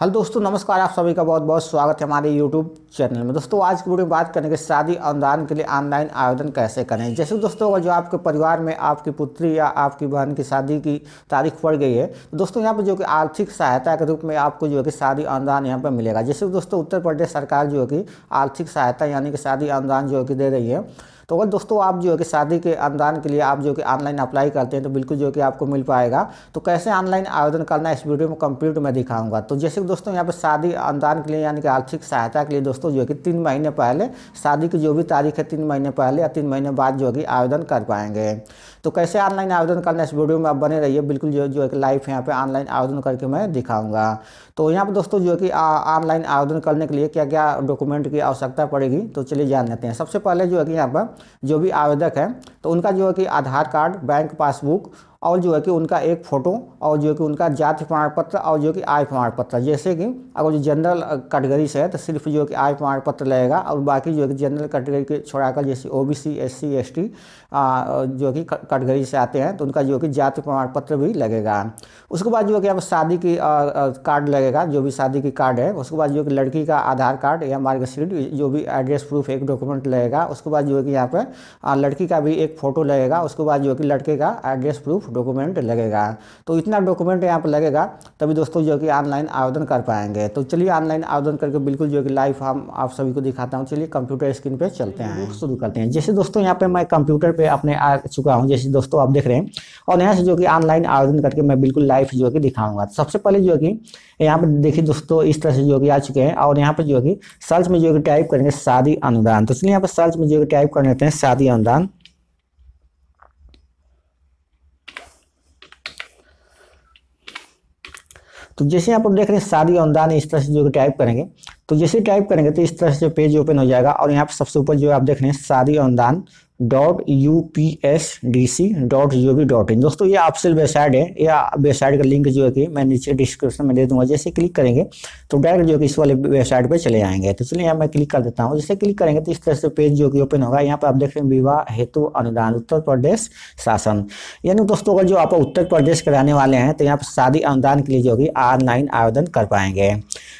Hello दोस्तों नमस्कार आप सभी का बहुत बहुत स्वागत है हमारे यूट्यूब चैनल में दोस्तों आज की वीडियो में बात करेंगे शादी अनुदान के लिए ऑनलाइन आवेदन कैसे करें जैसे दोस्तों अगर जो आपके परिवार में आपकी पुत्री या आपकी बहन की शादी की तारीख पड़ गई है तो दोस्तों यहाँ पर जो कि आर्थिक सहायता के रूप में आपको जो है कि शादी अनुदान यहाँ पर मिलेगा जैसे दोस्तों उत्तर प्रदेश सरकार जो है कि आर्थिक सहायता यानी कि शादी अनुदान जो है कि दे रही है तो अगर दोस्तों आप जो है कि शादी के अनुदान के लिए आप जो कि ऑनलाइन अप्लाई करते हैं तो बिल्कुल जो कि आपको मिल पाएगा तो कैसे ऑनलाइन आवेदन करना इस वीडियो में कंप्लीट मैं दिखाऊंगा तो जैसे कि दोस्तों यहाँ पर शादी अनुदान के लिए यानी कि आर्थिक सहायता के लिए दोस्तों जो है कि तीन महीने पहले शादी की जो भी तारीख है तीन महीने पहले या तीन महीने बाद जो है कि आवेदन कर पाएंगे तो कैसे ऑनलाइन आवेदन करना इस वीडियो में आप बने रहिए बिल्कुल जो जो है कि लाइव यहाँ पर ऑनलाइन आवेदन करके मैं दिखाऊंगा तो यहाँ पर दोस्तों जो है कि ऑनलाइन आवेदन करने के लिए क्या क्या डॉक्यूमेंट की आवश्यकता पड़ेगी तो चलिए जान लेते हैं सबसे पहले जो है कि यहाँ पर जो भी आवेदक हैं तो उनका जो है कि आधार कार्ड बैंक पासबुक और जो है कि उनका एक फ़ोटो और जो है कि उनका जाति प्रमाण पत्र और जो कि आय प्रमाण पत्र जैसे कि अगर जो जनरल कैटेगरी से है तो सिर्फ जो कि आय प्रमाण पत्र लगेगा और बाकी जो है कि जनरल कैटेगरी के छोड़ाकर जैसे O B C S C S T जो कि कैटेगरी से आते हैं तो उनका जो कि जाति प्रमाण पत्र भी लगेगा उसके बाद जो है कि अब शादी की कार्ड लगेगा जो भी शादी की कार्ड है उसके बाद जो कि लड़की का आधार कार्ड या मार्कशीट जो भी एड्रेस प्रूफ एक डॉक्यूमेंट लगेगा उसके बाद जो है कि यहाँ पर लड़की का भी एक फ़ोटो लगेगा उसके बाद जो है कि लड़के का एड्रेस प्रूफ प्रूफ डॉक्यूमेंट लगेगा तो इतना डॉक्यूमेंट यहाँ पर लगेगा तभी दोस्तों जो कि ऑनलाइन आवेदन कर पाएंगे तो चलिए ऑनलाइन आवेदन करके बिल्कुल जो कि लाइव हम आप सभी को दिखाता हूँ चलिए कंप्यूटर स्क्रीन पर चलते हैं हम्म। शुरू करते हैं जैसे दोस्तों यहाँ पे मैं कंप्यूटर पर अपने आ चुका हूँ जैसे दोस्तों आप देख रहे हैं और यहाँ से जो कि ऑनलाइन आवेदन करके मैं बिल्कुल लाइव जो कि दिखाऊंगा सबसे पहले जो कि यहाँ पर देखिए दोस्तों इस तरह से जो कि आ चुके हैं और यहाँ पर जो कि सर्च में जो कि टाइप करेंगे शादी अनुदान तो चलिए यहाँ पर सर्च में जो कि टाइप कर लेते हैं शादी अनुदान तो जैसे आप पर देख रहे हैं शादी और दान इस तरह से जो कि टाइप करेंगे तो जैसे टाइप करेंगे तो इस तरह से जो पेज ओपन हो जाएगा और यहाँ पर सबसे ऊपर जो आप देख रहे हैं शादी अनुदान dot U P S D C dot G O V dot in दोस्तों ये ऑप्शन वेबसाइट है या वेबसाइट का लिंक जो है कि मैं नीचे डिस्क्रिप्शन में दे दूंगा जैसे क्लिक करेंगे तो डायरेक्ट जो कि इस वाले वेबसाइट पे चले आएंगे तो चलिए यहाँ मैं क्लिक कर देता हूँ जैसे क्लिक करेंगे तो इस तरह से पेज जो कि ओपन होगा यहाँ पर आप देख रहे हैं विवाह हेतु अनुदान उत्तर प्रदेश शासन यानी दोस्तों अगर जो आप उत्तर प्रदेश के रहने वाले हैं तो यहाँ पर शादी अनुदान के लिए जो कि ऑनलाइन आवेदन कर पाएंगे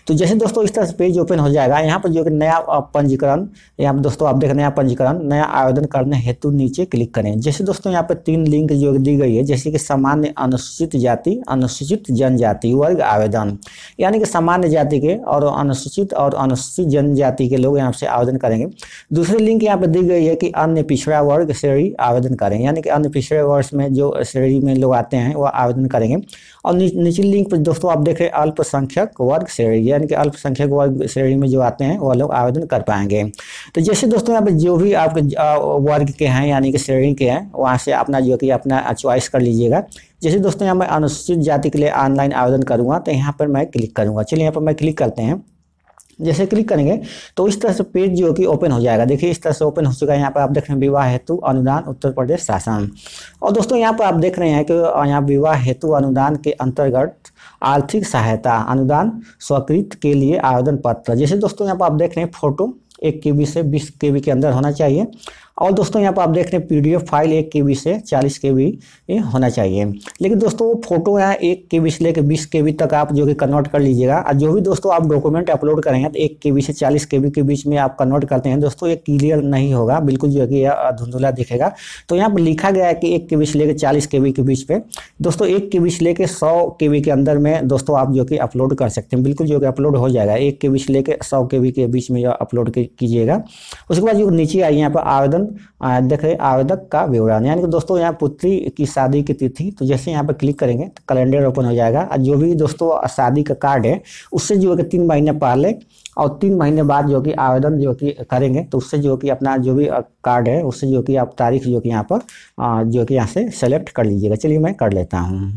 तो जैसे दोस्तों इस तरह से पेज ओपन हो जाएगा यहाँ पर जो कि नया पंजीकरण यहाँ पर दोस्तों आप देख नया पंजीकरण नया आवेदन करने हेतु नीचे क्लिक करें जैसे दोस्तों यहाँ पर तीन लिंक जो दी गई है जैसे कि सामान्य अनुसूचित जाति अनुसूचित जनजाति वर्ग आवेदन यानी कि सामान्य जाति के और अनुसूचित और अनुसूचित जनजाति के लोग यहाँ से आवेदन करेंगे दूसरी लिंक यहाँ पर दी गई है कि अन्य पिछड़ा वर्ग श्रेणी आवेदन करें यानी कि अन्य पिछड़े वर्ष में जो श्रेणी में लोग आते हैं वह आवेदन करेंगे और निचली लिंक पर दोस्तों आप देख रहे अल्पसंख्यक वर्ग श्रेणी लिए यानी कि अल्पसंख्यक वर्ग श्रेणी में जो आते हैं वो लोग आवेदन कर पाएंगे तो जैसे दोस्तों यहाँ पर जो भी आपके वर्ग के हैं यानी कि श्रेणी के हैं वहाँ से अपना जो कि अपना च्वाइस कर लीजिएगा जैसे दोस्तों यहाँ मैं अनुसूचित जाति के लिए ऑनलाइन आवेदन करूँगा तो यहाँ पर मैं क्लिक करूँगा चलिए यहाँ पर मैं क्लिक करते हैं जैसे क्लिक करेंगे तो इस तरह से पेज जो कि ओपन हो जाएगा देखिए इस तरह से ओपन हो चुका है यहाँ पर आप देख रहे हैं विवाह हेतु अनुदान उत्तर प्रदेश शासन और दोस्तों यहाँ पर आप देख रहे हैं कि यहाँ विवाह हेतु अनुदान के अंतर्गत आर्थिक सहायता अनुदान स्वीकृत के लिए आवेदन पत्र जैसे दोस्तों यहाँ पर आप देख रहे हैं फोटो एक के से बीस के के अंदर होना चाहिए और दोस्तों यहाँ पर आप देख रहे हैं पी फाइल एक के से चालीस के होना चाहिए लेकिन दोस्तों वो फोटो यहाँ एक के से लेकर बीस के तक आप जो कि कन्वर्ट कर लीजिएगा और जो भी दोस्तों आप डॉक्यूमेंट अपलोड करेंगे तो एक के से चालीस के के बीच में आप कन्वर्ट करते हैं दोस्तों ये क्लियर नहीं होगा बिल्कुल जो है कि धुंधुला दिखेगा तो यहाँ पर लिखा गया है कि एक के से लेकर चालीस के के बीच पे दोस्तों एक के से लेकर सौ के के अंदर में दोस्तों आप जो कि अपलोड कर सकते हैं बिल्कुल जो कि अपलोड हो जाएगा एक के से लेकर सौ के के बीच में जो अपलोड कीजिएगा उसके बाद जो नीचे आइए यहाँ पर आवेदन बाद देख रहे आवेदक का विवरण यानी कि दोस्तों यहाँ पुत्री की शादी की तिथि तो जैसे यहाँ पर क्लिक करेंगे तो कैलेंडर ओपन हो जाएगा और जो भी दोस्तों शादी का कार्ड है उससे जो है कि तीन महीने पहले और तीन महीने बाद जो कि आवेदन जो कि करेंगे तो उससे जो कि अपना जो भी कार्ड है उससे जो कि आप तारीख जो कि यहाँ पर जो कि यहाँ से सेलेक्ट कर लीजिएगा चलिए मैं कर लेता हूँ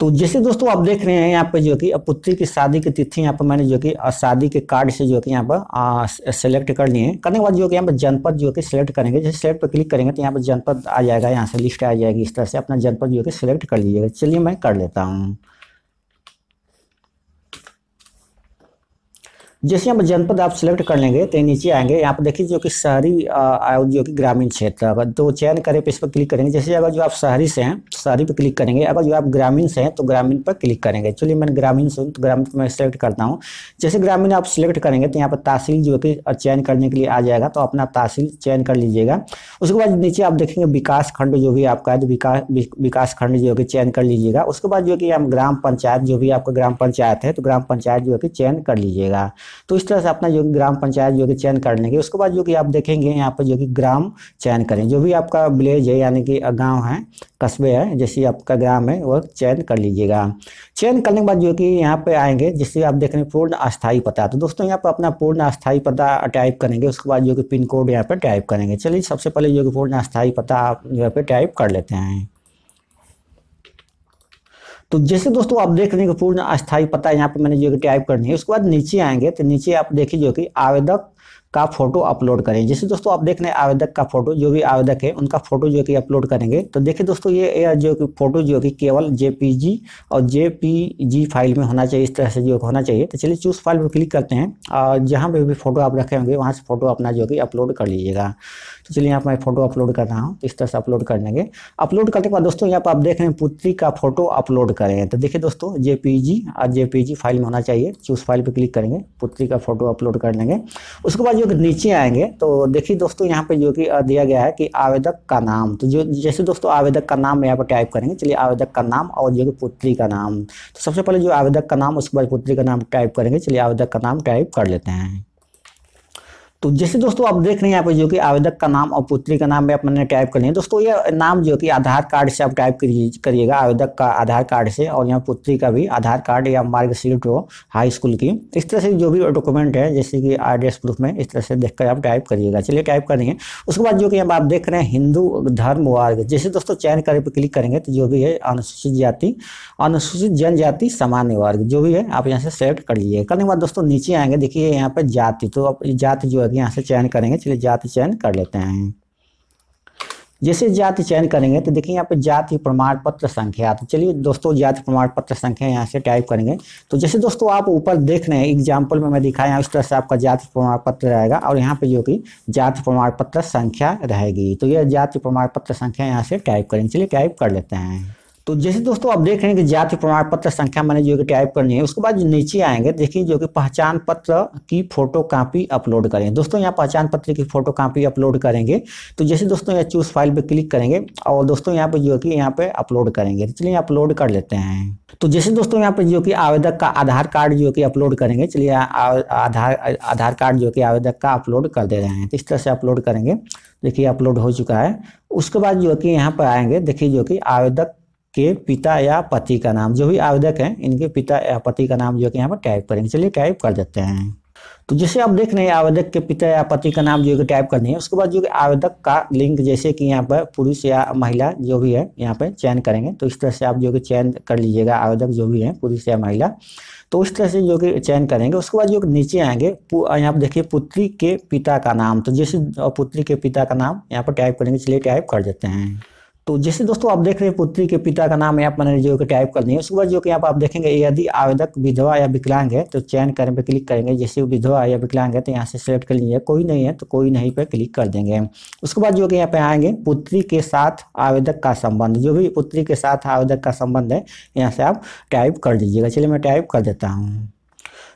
तो जैसे दोस्तों आप देख रहे हैं यहाँ पर जो कि पुत्री की शादी की तिथि यहाँ पर मैंने जो कि शादी के कार्ड से जो कि यहाँ पर सेलेक्ट कर लिए हैं करने के बाद जो कि यहाँ पर जनपद जो कि सेलेक्ट करेंगे जैसे सेलेक्ट पर क्लिक करेंगे तो यहाँ पर जनपद आ जाएगा यहाँ से लिस्ट आ जाएगी इस तरह से अपना जनपद जो कि सेलेक्ट कर लीजिएगा चलिए मैं कर लेता हूँ जैसे हम जनपद आप सिलेक्ट कर लेंगे तो नीचे आएंगे यहाँ पर देखिए जो कि शहरी जो कि ग्रामीण क्षेत्र अगर तो चयन करें इस पर क्लिक करेंगे जैसे अगर जो आप शहरी से हैं शहरी पर क्लिक करेंगे अगर जो आप ग्रामीण से हैं तो ग्रामीण पर क्लिक करेंगे चलिए मैंने ग्रामीण से तो ग्रामीण मैं सिलेक्ट करता हूँ जैसे ग्रामीण आप सिलेक्ट करेंगे तो यहाँ पर तहसील जो कि चयन करने के लिए आ जाएगा तो अपना तहसील चयन कर लीजिएगा उसके बाद नीचे आप देखेंगे विकास खंड जो भी आपका है तो विकास विकास खंड जो कि चयन कर लीजिएगा उसके बाद जो कि हम ग्राम पंचायत जो भी आपका ग्राम पंचायत है तो ग्राम पंचायत जो है कि चयन कर लीजिएगा तो इस तरह से अपना जो ग्राम पंचायत जो कि चयन कर लेंगे उसके बाद जो कि आप देखेंगे यहाँ पर जो कि ग्राम चयन करें जो भी आपका विलेज है यानी कि गाँव है कस्बे है जैसे आपका ग्राम है वह चयन कर लीजिएगा चयन करने के बाद जो कि यहाँ पे आएंगे जिससे आप देख रहे पूर्ण अस्थायी पता तो दोस्तों यहाँ पर अपना पूर्ण अस्थायी पता टाइप करेंगे उसके बाद जो कि पिन कोड यहाँ पर टाइप करेंगे चलिए सबसे पहले जो कि पूर्ण अस्थायी पता आप यहाँ पर टाइप कर लेते हैं तो जैसे दोस्तों आप देख लेंगे पूर्ण अस्थायी पता है यहाँ पर मैंने जो कि टाइप करनी है उसके बाद नीचे आएंगे तो नीचे आप देखिए जो कि आवेदक का फोटो अपलोड करें जैसे दोस्तों आप देख रहे हैं आवेदक का फोटो जो भी आवेदक है उनका फोटो जो कि अपलोड करेंगे तो देखिए दोस्तों ये जो कि फोटो जो कि केवल जेपीजी और जेपीजी फाइल में होना चाहिए इस तरह से जो होना चाहिए तो चलिए चूज फाइल पर क्लिक करते हैं और जहाँ पर भी फोटो आप रखे होंगे वहाँ से फोटो अपना जो कि अपलोड कर लीजिएगा तो चलिए यहाँ पर मैं फोटो अपलोड कर रहा हूँ तो इस तरह से अपलोड कर लेंगे अपलोड करने के बाद दोस्तों यहाँ पर आप देख रहे हैं पुत्री का फोटो अपलोड करें तो देखिए दोस्तों जे और जे फाइल में होना चाहिए चूज फाइल पर क्लिक करेंगे पुत्री का फोटो अपलोड कर लेंगे उसके बाद लोग नीचे आएंगे तो देखिए दोस्तों यहाँ पे जो कि दिया गया है कि आवेदक का नाम तो जो जैसे दोस्तों आवेदक का नाम यहाँ पर टाइप करेंगे चलिए आवेदक का नाम और जो कि पुत्री का नाम तो सबसे पहले जो आवेदक का नाम उसके बाद पुत्री का नाम टाइप करेंगे चलिए आवेदक का नाम टाइप कर लेते हैं तो जैसे दोस्तों आप देख रहे हैं यहाँ पे जो कि आवेदक का नाम और पुत्री का नाम भी अपने टाइप कर लिया दोस्तों ये नाम जो कि आधार कार्ड से आप टाइप करिएगा आवेदक का आधार कार्ड से और यहाँ पुत्री का भी आधार कार्ड या मार्गशीट हो हाई स्कूल की इस तरह से जो भी डॉक्यूमेंट है जैसे कि एड्रेस प्रूफ में इस तरह से देख आप टाइप करिएगा चलिए टाइप करेंगे उसके बाद जो कि अब आप देख रहे हैं हिंदू धर्म वर्ग जैसे दोस्तों चयन कर पर क्लिक करेंगे तो जो भी है अनुसूचित जाति अनुसूचित जनजाति सामान्य वर्ग जो भी है आप यहाँ से सेलेक्ट कर लीजिए करने के बाद दोस्तों नीचे आएंगे देखिए यहाँ पर जाति तो आप जाति जो है अभी यहाँ से चयन करेंगे चलिए जाति चयन कर लेते हैं जैसे जाति चयन करेंगे तो देखिए यहाँ पे जाति प्रमाण पत्र संख्या तो चलिए दोस्तों जाति प्रमाण पत्र संख्या यहाँ से टाइप करेंगे तो जैसे दोस्तों आप ऊपर देख रहे हैं एग्जाम्पल में मैं दिखाया उस तरह से आपका जाति प्रमाण पत्र रहेगा और यहाँ पे जो कि जाति प्रमाण पत्र संख्या रहेगी तो यह जाति प्रमाण पत्र संख्या यहाँ से टाइप करेंगे चलिए टाइप कर लेते हैं तो जैसे दोस्तों आप देख रहे हैं कि जाति प्रमाण पत्र संख्या मैंने जो कि टाइप करनी है उसके बाद नीचे आएंगे देखिए जो कि पहचान पत्र की फोटो कापी अपलोड करेंगे दोस्तों यहाँ पहचान पत्र की फोटो कापी अपलोड करेंगे तो जैसे दोस्तों यहाँ चूज फाइल पे क्लिक करेंगे और दोस्तों यहाँ पे जो कि यहाँ पे अपलोड करेंगे तो चलिए अपलोड कर लेते हैं तो जैसे दोस्तों यहाँ पे जो कि आवेदक का आधार कार्ड जो कि अपलोड करेंगे चलिए आधार आधार कार्ड जो कि आवेदक का अपलोड कर दे रहे हैं तो इस तरह से अपलोड करेंगे देखिए अपलोड हो चुका है उसके बाद जो कि यहाँ पर आएंगे देखिए जो कि आवेदक के पिता या पति का नाम जो भी आवेदक हैं इनके पिता या पति का नाम जो कि यहाँ पर टाइप करेंगे चलिए टाइप कर देते हैं तो जैसे आप देख रहे हैं आवेदक के पिता या पति का नाम जो कि टाइप करनी है उसके बाद जो कि आवेदक का लिंक जैसे कि यहाँ पर पुरुष या महिला जो भी है यहाँ पर चयन करेंगे तो इस तरह से आप जो कि चयन कर लीजिएगा आवेदक जो भी है पुरुष या महिला तो उस तरह से जो कि चयन करेंगे उसके बाद जो नीचे आएंगे यहाँ पर देखिए पुत्री के पिता का नाम तो जैसे पुत्री के पिता का नाम यहाँ पर टाइप करेंगे इसलिए टाइप कर देते हैं तो जैसे दोस्तों आप देख रहे हैं पुत्री के पिता का नाम यहाँ मैंने जो कि टाइप कर दिया उसके बाद जो कि यहाँ आप देखेंगे यदि आवेदक विधवा या विकलांग है तो चयन करें पे क्लिक करेंगे जैसे विधवा या विकलांग है तो यहाँ से सिलेक्ट कर लीजिए कोई नहीं है तो कोई नहीं पे क्लिक कर देंगे उसके बाद जो कि यहाँ पे आएंगे पुत्री के साथ आवेदक का संबंध जो भी पुत्री के साथ आवेदक का संबंध है यहाँ से आप टाइप कर दीजिएगा चलिए मैं टाइप कर देता हूँ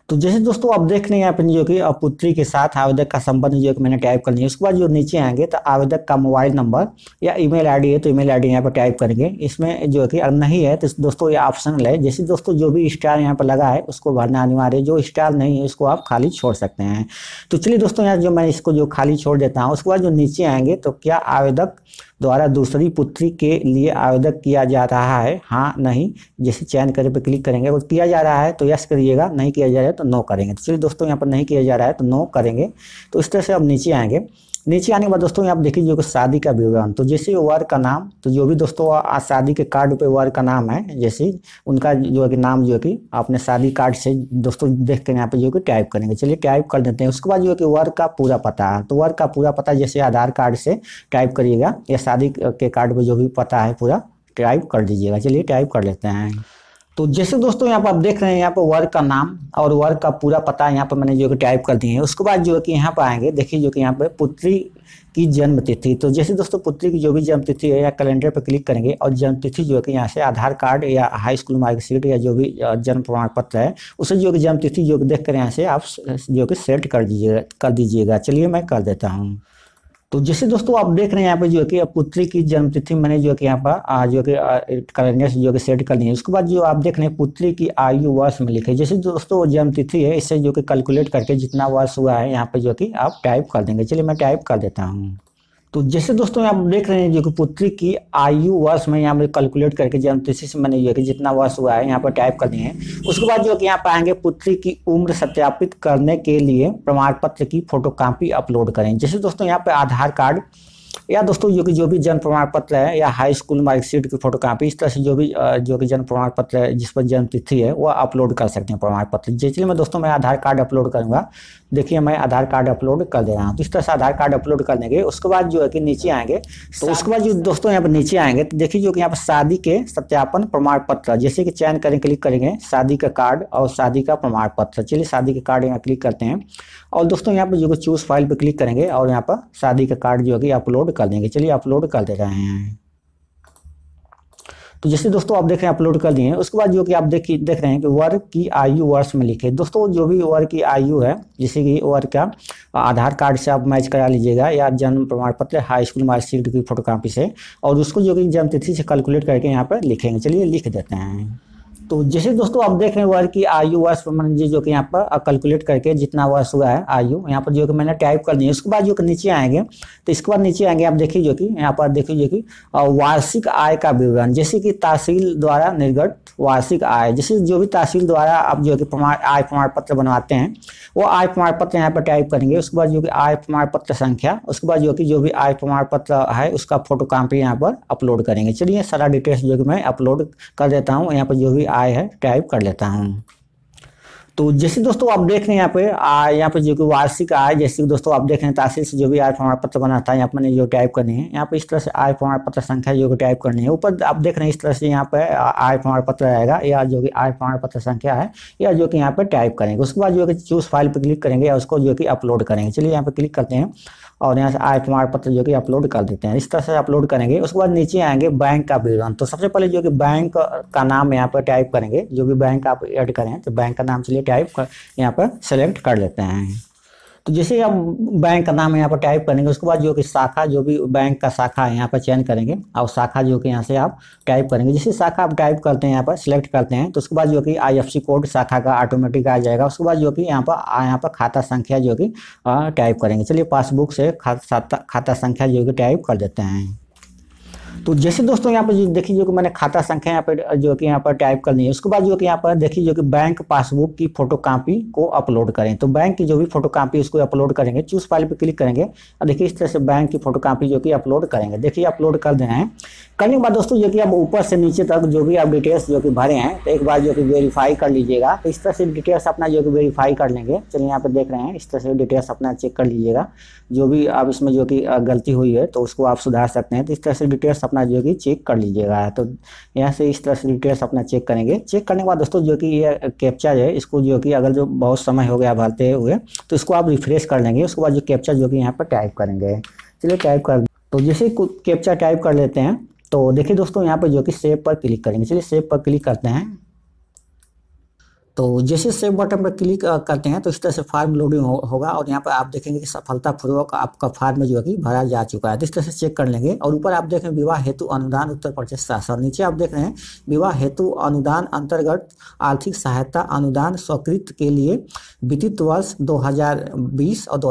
तो जैसे दोस्तों आप देख रहे हैं अपनी जो कि पुत्री के साथ आवेदक का संबंध जो कि मैंने टाइप कर है उसके बाद जो नीचे आएंगे तो आवेदक का मोबाइल नंबर या ईमेल आईडी है तो ईमेल आईडी यहाँ पर टाइप करेंगे इसमें जो कि नहीं है तो दोस्तों ये ऑप्शनल है जैसे दोस्तों जो भी स्टार यहाँ पर लगा है उसको भरना अनिवार्य जो स्टार नहीं है उसको आप खाली छोड़ सकते हैं तो चलिए दोस्तों यहाँ जो मैं इसको जो खाली छोड़ देता हूँ उसके बाद जो नीचे आएंगे तो क्या आवेदक द्वारा दूसरी पुत्री के लिए आवेदक किया जा रहा है हाँ नहीं जैसे चयन करने पर क्लिक करेंगे अगर किया जा रहा है तो यस करिएगा नहीं किया जा रहा है तो नो करेंगे तो चलिए दोस्तों यहाँ पर नहीं किया जा रहा है तो नो करेंगे तो इस तरह से अब नीचे आएंगे नीचे आने के बाद दोस्तों आप देखिए जो शादी का विवरण तो जैसे वर्ग का नाम तो जो भी दोस्तों शादी के कार्ड पे वर्ग का नाम है जैसे उनका जो है कि नाम जो है कि आपने शादी कार्ड से दोस्तों देख कर यहाँ पे जो कि टाइप करेंगे चलिए टाइप कर देते हैं उसके बाद जो है कि वर्ग का पूरा पता तो वर्ग का पूरा पता जैसे आधार कार्ड से टाइप करिएगा या शादी के कार्ड पर जो भी पता है पूरा टाइप कर दीजिएगा चलिए टाइप कर लेते हैं तो जैसे दोस्तों यहाँ पर आप देख रहे हैं यहाँ पर वर्ग का नाम और वर्ग का पूरा पता यहाँ पर मैंने जो कि टाइप कर दिए हैं उसके बाद जो है कि यहाँ पर आएंगे देखिए जो कि यहाँ पर पुत्री की जन्म तिथि तो जैसे दोस्तों पुत्री की जो भी जन्म तिथि है या कैलेंडर पर क्लिक करेंगे और जन्म तिथि जो है कि यहाँ से आधार कार्ड या हाई स्कूल मार्कशीट या जो भी जन्म प्रमाण पत्र है उसे जो कि जन्म तिथि जो देख कर यहाँ से आप जो कि सेट कर दीजिएगा कर दीजिएगा चलिए मैं कर देता हूँ तो जैसे दोस्तों आप देख रहे हैं यहाँ पे जो है कि पुत्री की जन्मतिथि मैंने जो है कि यहाँ पर आज जो कि कैलेंडर से जो कि सेट कर दी है उसके बाद जो आप देख रहे हैं पुत्री की आयु वर्ष में लिखे जैसे दोस्तों जन्मतिथि है इससे जो कि कैलकुलेट करके जितना वर्ष हुआ है यहाँ पे जो कि आप टाइप कर देंगे चलिए मैं टाइप कर देता हूँ तो जैसे दोस्तों आप देख रहे हैं जो कि पुत्री की आयु वर्ष में यहाँ पर कैलकुलेट करके जन्मतिथि से मैंने जो कि जितना वर्ष हुआ है यहाँ पर टाइप कर दिए हैं उसके बाद जो कि यहाँ पर आएंगे पुत्री की उम्र सत्यापित करने के लिए प्रमाण पत्र की फोटोकॉपी अपलोड करें जैसे दोस्तों यहाँ पर आधार कार्ड या दोस्तों जो कि जो भी जन्म प्रमाण पत्र है या हाई स्कूल मार्कशीट की फोटो कापी इस तरह से जो भी जो कि जन्म प्रमाण पत्र है जिस पर जन्म तिथि है वह अपलोड कर सकते हैं प्रमाण पत्र जैसे मैं दोस्तों मैं आधार कार्ड अपलोड करूँगा देखिए मैं आधार कार्ड अपलोड कर दे रहा हूँ तो इस तरह से आधार कार्ड अपलोड कर देंगे उसके बाद जो है कि नीचे आएंगे तो उसके बाद जो दोस्तों यहाँ पर नीचे आएंगे तो देखिए जो कि यहाँ पर शादी के सत्यापन प्रमाण पत्र जैसे कि चयन करें क्लिक करेंगे शादी का कार्ड और शादी का प्रमाण पत्र चलिए शादी के कार्ड यहाँ क्लिक करते हैं और दोस्तों यहाँ पर जो चूज फाइल पर क्लिक करेंगे और यहाँ पर शादी का कार्ड जो है कि अपलोड अपलोड कर देंगे चलिए अपलोड कर दे रहे हैं तो जैसे दोस्तों आप देखें अपलोड कर दिए उसके बाद जो कि आप देख देख रहे हैं कि वर्ग की आयु वर्ष में लिखे दोस्तों जो भी वर्ग की आयु है जैसे कि वर्ग का आधार कार्ड से आप मैच करा लीजिएगा या जन्म प्रमाण पत्र हाई स्कूल मार्कशीट की फोटोकॉपी से और उसको जो कि जन्म तिथि से कैलकुलेट करके यहाँ पर लिखेंगे चलिए लिख देते हैं तो जैसे दोस्तों आप देख रहे हैं वर्ड की आयु वर्ष प्रमाण जी जो कि यहाँ पर कैलकुलेट करके जितना वर्ष हुआ है आयु यहाँ पर जो कि मैंने टाइप कर दिया उसके बाद जो कि नीचे आएंगे तो इसके बाद नीचे आएंगे आप देखिए जो कि यहाँ पर देखिए जो कि वार्षिक आय का विवरण जैसे कि तहसील द्वारा निर्गत वार्षिक आय जैसे जो भी तहसील द्वारा आप जो कि प्रमाण आय प्रमाण पत्र बनवाते हैं वो आय प्रमाण पत्र यहाँ पर टाइप करेंगे उसके बाद जो कि आय प्रमाण पत्र संख्या उसके बाद जो कि जो भी आय प्रमाण पत्र है उसका फोटो कापी यहाँ पर अपलोड करेंगे चलिए सारा डिटेल्स जो कि मैं अपलोड कर देता हूँ यहाँ पर जो भी आए है टाइप कर लेता हूँ तो जैसे दोस्तों आप देख रहे हैं यहाँ पे यहाँ पे जो कि वार्षिक आय जैसे दोस्तों आप देख रहे हैं तहसील से जो भी आय प्रमाण पत्र बना था यहाँ मैंने जो टाइप करनी है यहाँ पे इस तरह से आय प्रमाण पत्र संख्या जो कि टाइप करनी है ऊपर आप देख रहे हैं इस तरह से यहाँ पे आय प्रमाण पत्र आएगा या जो कि आय प्रमाण पत्र संख्या है या जो कि यहाँ पे टाइप करेंगे उसके बाद जो कि चूज फाइल पर क्लिक करेंगे या उसको जो कि अपलोड करेंगे चलिए यहाँ पे क्लिक करते हैं और यहाँ से आय प्रमाण पत्र जो कि अपलोड कर देते हैं इस तरह से अपलोड करेंगे उसके बाद नीचे आएंगे बैंक का विवरण तो सबसे पहले जो कि बैंक का नाम यहाँ पर टाइप करेंगे जो भी बैंक आप एड करें तो बैंक का नाम चलिए टाइप कर यहाँ पर सेलेक्ट कर लेते हैं तो जैसे आप बैंक का नाम यहाँ पर टाइप करेंगे उसके बाद जो कि शाखा जो भी बैंक का शाखा है यहाँ पर चयन करेंगे और शाखा जो कि यहाँ से आप टाइप करेंगे जैसे शाखा आप टाइप करते हैं यहाँ पर सिलेक्ट करते हैं तो उसके बाद जो कि आईएफसी कोड शाखा का ऑटोमेटिक आ जाएगा उसके बाद जो कि यहाँ पर यहाँ पर खाता संख्या जो कि टाइप करेंगे चलिए पासबुक से खाता खाता संख्या जो कि टाइप कर देते हैं तो जैसे दोस्तों यहाँ पर जो देखिए जो कि मैंने खाता संख्या यहाँ पर जो कि यहाँ पर टाइप करनी है उसके बाद जो कि यहाँ पर देखिए जो कि बैंक पासबुक की फोटो कापी को अपलोड करें तो बैंक की जो भी फोटो कापी उसको अपलोड करेंगे चूस फाइल पर क्लिक करेंगे और देखिए इस तरह से बैंक की फोटो कापी जो कि अपलोड करेंगे देखिए अपलोड कर देना है करने के बाद दोस्तों जो कि आप ऊपर से नीचे तक जो भी आप डिटेल्स जो कि भरे हैं तो एक बार जो कि वेरीफाई कर लीजिएगा तो इस तरह से डिटेल्स अपना जो कि वेरीफाई कर लेंगे चलिए यहाँ पर देख रहे हैं इस तरह से डिटेल्स अपना चेक कर लीजिएगा जो भी आप इसमें जो कि गलती हुई है तो उसको आप सुधार सकते हैं तो इस तरह से डिटेल्स अपना अपना जो कि चेक कर लीजिएगा तो यहाँ से इस तरह से डिटेल्स अपना चेक करेंगे चेक करने के बाद दोस्तों जो कि ये कैप्चा है इसको जो कि अगर जो बहुत समय हो गया भरते हुए तो इसको आप रिफ्रेश कर लेंगे उसके बाद जो कैप्चा जो कि यहाँ पर टाइप करेंगे चलिए टाइप कर तो जैसे कैप्चा टाइप कर लेते हैं तो देखिए दोस्तों यहाँ पर जो कि सेब पर क्लिक करेंगे चलिए सेब पर क्लिक करते हैं तो जैसे सेव बटन पर क्लिक करते हैं तो इस तरह से फार्म लोडिंग हो, होगा और यहाँ पर आप देखेंगे कि सफलतापूर्वक आपका फार्म जो है कि भरा जा चुका है तो इस तरह से चेक कर लेंगे और ऊपर आप देखें विवाह हेतु अनुदान उत्तर प्रदेश शासन नीचे आप देख रहे हैं विवाह हेतु अनुदान अंतर्गत आर्थिक सहायता अनुदान स्वीकृत के लिए वित्तीय वर्ष दो और दो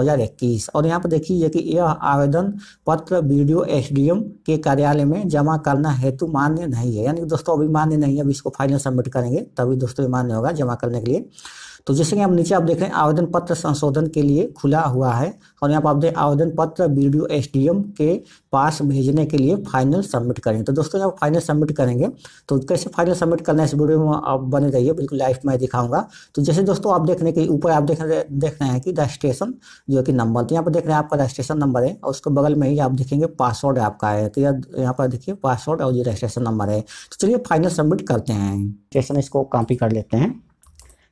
और यहाँ पर देखिए कि यह आवेदन पत्र वीडियो एसडीएम के कार्यालय में जमा करना हेतु मान्य नहीं है यानी दोस्तों अभी मान्य नहीं है अभी इसको फाइनल सबमिट करेंगे तभी दोस्तों मान्य होगा जमा जमा करने के लिए तो जैसे कि आप नीचे आप देख रहे हैं आवेदन पत्र संशोधन के लिए खुला हुआ है और यहाँ पर आप देखें आवेदन पत्र बी डी एसडीएम के पास भेजने के लिए फाइनल सबमिट करेंगे तो दोस्तों जब फाइनल सबमिट करेंगे तो कैसे फाइनल सबमिट करना है इस वीडियो में आप बने रहिए बिल्कुल लाइफ में दिखाऊंगा तो जैसे दोस्तों आप देखने के ऊपर आप देख देख रहे हैं कि रजिस्ट्रेशन जो कि नंबर तो यहाँ पर देख रहे हैं आपका रजिस्ट्रेशन नंबर है और उसके बगल में ही आप देखेंगे पासवर्ड आपका है तो यहाँ पर देखिए पासवर्ड और ये रजिस्ट्रेशन नंबर है तो चलिए फाइनल सबमिट करते हैं रजिस्ट्रेशन इसको कॉपी कर लेते हैं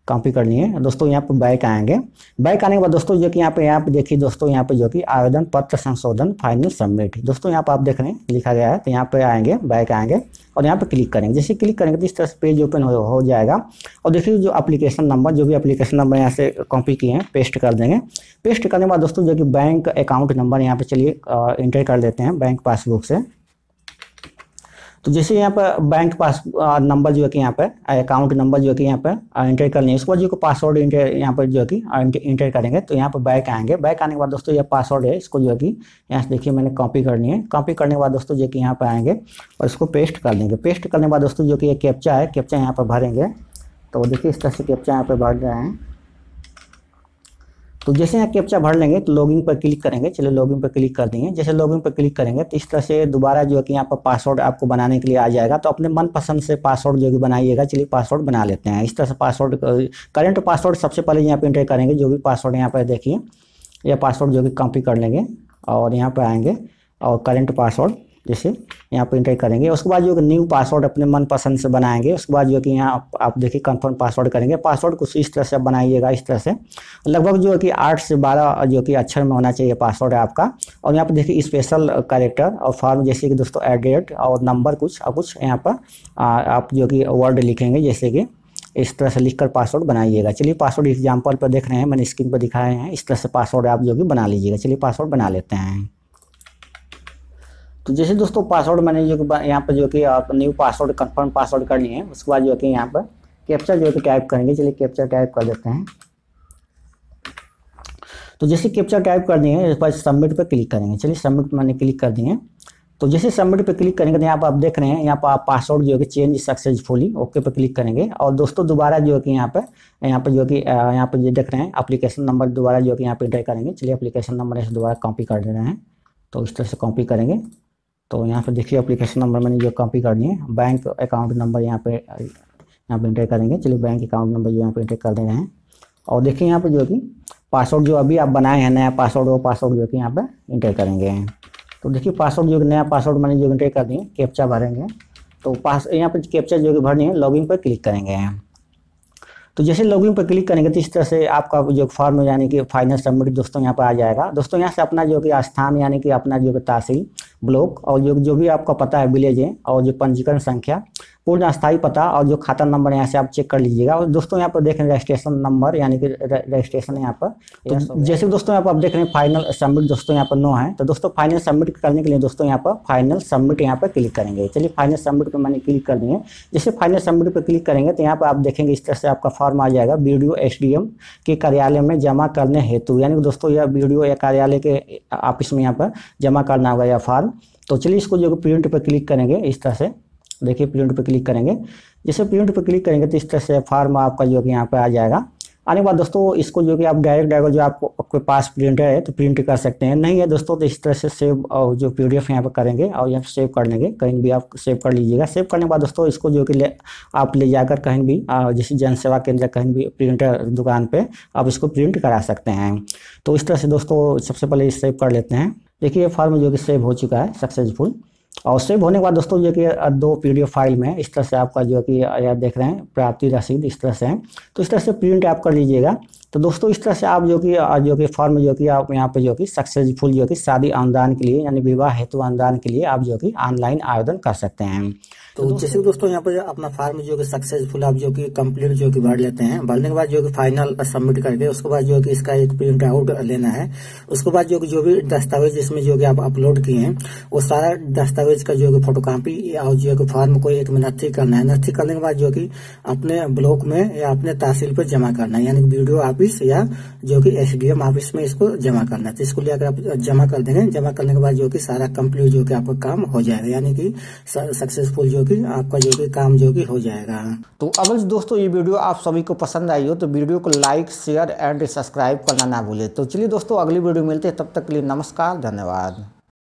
कॉपी कर लिए दोस्तों यहाँ पर बैक आएंगे बैक आने के बाद दोस्तों जो कि यहाँ पे यहाँ पे देखिए दोस्तों यहाँ पे जो कि आवेदन पत्र संशोधन फाइनल सबमिट दोस्तों यहाँ पर आप देख रहे हैं लिखा गया है तो यहाँ पे आएंगे बैक आएंगे और यहाँ पे क्लिक करेंगे जैसे क्लिक करेंगे तो इस तरह से पेज ओपन हो, हो जाएगा और देखिए जो एप्लीकेशन नंबर जो भी अप्लीकेशन नंबर यहाँ से कॉपी किए हैं पेस्ट कर देंगे पेस्ट करने के बाद दोस्तों जो कि बैंक अकाउंट नंबर यहाँ पे चलिए इंटर कर लेते हैं बैंक पासबुक से तो जैसे यहाँ पर बैंक पास नंबर जो है कि यहाँ पर अकाउंट नंबर जो है कि यहाँ पर एंटर कर लेंगे उसके बाद जो कि पासवर्ड इंटर यहाँ पर जो है कि इंटर करेंगे तो यहाँ पर बैक आएंगे बैक आने के बाद दोस्तों ये पासवर्ड है इसको जो है कि यहाँ से देखिए मैंने कॉपी करनी है कॉपी करने के बाद दोस्तों जो कि यहाँ पर आएंगे और इसको पेस्ट कर लेंगे पेस्ट करने के बाद दोस्तों जो कि ये कैप्चा है कैप्चा यहाँ पर भरेंगे तो देखिए इस तरह से कैप्चा यहाँ पर भर रहे हैं तो जैसे यहाँ कैप्चा भर लेंगे तो लॉगिन पर क्लिक करेंगे चलो लॉगिन पर क्लिक कर देंगे जैसे लॉगिन पर क्लिक करेंगे तो इस तरह से दोबारा जो है कि यहाँ पर पासवर्ड आपको बनाने के लिए आ जाएगा तो अपने मनपसंद से पासवर्ड जो कि बनाइएगा चलिए पासवर्ड बना लेते हैं इस तरह से पासवर्ड करेंट पासवर्ड सबसे पहले यहाँ पर इंटर करेंगे जो भी पासवर्ड यहाँ पर देखिए यह पासवर्ड जो कि कॉपी कर लेंगे और यहाँ पर आएंगे और करेंट पासवर्ड जैसे यहाँ पर इंटर करेंगे उसके बाद जो कि न्यू पासवर्ड अपने मनपसंद से बनाएंगे उसके बाद जो कि यहाँ आप देखिए कंफर्म पासवर्ड करेंगे पासवर्ड कुछ इस तरह से बनाइएगा इस तरह से लगभग जो कि आठ से बारह जो कि अक्षर में होना चाहिए पासवर्ड है आपका और यहाँ पर देखिए स्पेशल कैरेक्टर और फॉर्म जैसे कि दोस्तों एड्रेट और नंबर कुछ और कुछ यहाँ पर आप जो कि वर्ड लिखेंगे जैसे कि इस तरह से लिखकर पासवर्ड बनाइएगा चलिए पासवर्ड एग्जाम्पल पर देख रहे हैं मैंने स्क्रीन पर दिखाए हैं इस तरह से पासवर्ड आप जो कि बना लीजिएगा चलिए पासवर्ड बना लेते हैं तो जैसे दोस्तों पासवर्ड मैंने जो यहाँ पर जो कि आप न्यू पासवर्ड कंफर्म पासवर्ड कर लिए हैं उसके बाद जो कि यहाँ पर कैप्चा जो कि टाइप करेंगे चलिए कैप्चा टाइप कर देते हैं तो जैसे कैप्चा टाइप कर देंगे उसके बाद सबमिट पर क्लिक करेंगे चलिए सबमिट मैंने क्लिक कर दिए तो जैसे सबमिट पे क्लिक करेंगे तो यहाँ पर आप देख रहे हैं यहाँ पर आप पासवर्ड जो कि चेंज सक्सेसफुली ओके पर क्लिक करेंगे और दोस्तों दोबारा जो कि यहाँ पर यहाँ पर जो कि यहाँ पर देख रहे हैं अप्लीकेशन नंबर दोबारा जो कि यहाँ पे इंटर करेंगे चलिए अप्लीकेशन नंबर इसे दोबारा कॉपी कर दे रहे हैं तो इस तरह से कॉपी करेंगे तो यहाँ पर देखिए अप्लीकेशन नंबर मैंने जो कॉपी कर है बैंक अकाउंट नंबर यहाँ पे यहाँ पर इंटर करेंगे चलिए बैंक अकाउंट नंबर जो यहाँ पर इंटर कर दे रहे हैं और देखिए यहाँ पर जो कि पासवर्ड जो अभी आप बनाए हैं नया पासवर्ड वो पासवर्ड जो कि यहाँ पर इंटर करेंगे तो देखिए पासवर्ड जो नया पासवर्ड मैंने जो इंटर कर दिए कैप्चा भरेंगे तो पास यहाँ पर कैप्चा जो कि भरनी है लॉगिन पर क्लिक करेंगे तो जैसे लॉगिन पर क्लिक करेंगे तो इस तरह से आपका जो फॉर्म यानी कि फाइनल सबमिट दोस्तों यहाँ पर आ जाएगा दोस्तों यहाँ से अपना जो कि स्थान यानी कि अपना जो कि तहसील ब्लॉक और जो जो भी आपका पता है विलेज है और जो पंजीकरण संख्या पूर्ण अस्थायी पता और जो खाता नंबर यहाँ से आप चेक कर लीजिएगा और दोस्तों यहाँ पर देख रहे हैं रजिस्ट्रेशन नंबर यानी कि रजिस्ट्रेशन यहाँ पर तो तो जैसे दोस्तों यहाँ पर आप देख रहे हैं फाइनल सबमिट दोस्तों यहाँ पर नो है तो दोस्तों फाइनल सबमिट करने के लिए दोस्तों यहाँ पर फाइनल सबमिट यहाँ पर क्लिक करेंगे चलिए फाइनल सबमिट पर मैंने क्लिक कर दिए जैसे फाइनल सबमिट पर क्लिक करेंगे तो यहाँ पर आप देखेंगे इस तरह से आपका फॉर्म आ जाएगा बी डी के कार्यालय में जमा करने हेतु यानी दोस्तों यह बी या कार्यालय के ऑफिस में यहाँ पर जमा करना होगा यह फॉर्म तो चलिए इसको जो प्रिंट पर क्लिक करेंगे इस तरह से देखिए प्रिंट पर क्लिक करेंगे जैसे प्रिंट पर क्लिक करेंगे तो इस तरह से फार्म आपका जो कि यहाँ पर आ जाएगा आने के बाद दोस्तों इसको जो कि आप डायरेक्ट डायरेक्ट जो आपको आपके पास प्रिंटर है तो प्रिंट कर सकते हैं नहीं है दोस्तों तो इस तरह से सेव और जो पी डी एफ यहाँ पर करेंगे और यहाँ सेव कर लेंगे कहीं भी आप सेव कर लीजिएगा सेव करने के बाद दोस्तों इसको जो कि ले आप ले जाकर कहीं भी जैसे जन सेवा केंद्र कहीं भी प्रिंटर दुकान पर आप इसको प्रिंट करा सकते हैं तो इस तरह से दोस्तों सबसे पहले सेव कर लेते हैं देखिए फॉर्म जो कि सेव हो चुका है सक्सेसफुल और सेव होने के बाद दोस्तों जो कि दो पीडीएफ फाइल में इस तरह से आपका जो कि आप देख रहे हैं प्राप्ति रसीद इस तरह से है तो इस तरह से प्रिंट आप कर लीजिएगा तो दोस्तों इस तरह से आप जो कि जो कि फॉर्म जो कि आप यहाँ पे जो कि सक्सेसफुल जो कि शादी अनुदान के लिए यानी विवाह हेतु अनुदान के लिए आप जो कि ऑनलाइन आवेदन कर सकते हैं तो जैसे दोस्तों यहाँ पर अपना फार्म जो कि सक्सेसफुल आप जो कि कंप्लीट जो कि भर लेते हैं भरने के बाद जो कि फाइनल सबमिट करके उसके बाद जो कि इसका एक प्रिंट आउट लेना है उसके बाद जो कि जो भी दस्तावेज इसमें जो कि आप अपलोड किए हैं वो सारा दस्तावेज का जो कि फोटो कापी और जो कि फार्म को एक नथी करना है नथी करने के बाद जो कि अपने ब्लॉक में या अपने तहसील पर जमा करना है यानी वीडियो ऑफिस या जो कि एम ऑफिस में इसको जमा करना है तो इसको लेकर आप जमा कर देंगे जमा करने के बाद जो कि सारा कम्प्लीट जो कि आपका काम हो जाएगा यानी कि सक्सेसफुल जो कि आपका जो कि काम जो कि हो जाएगा तो अगर दोस्तों ये वीडियो आप सभी को पसंद आई हो तो वीडियो को लाइक शेयर एंड सब्सक्राइब करना ना भूले तो चलिए दोस्तों अगली वीडियो मिलते हैं तब तक के लिए नमस्कार धन्यवाद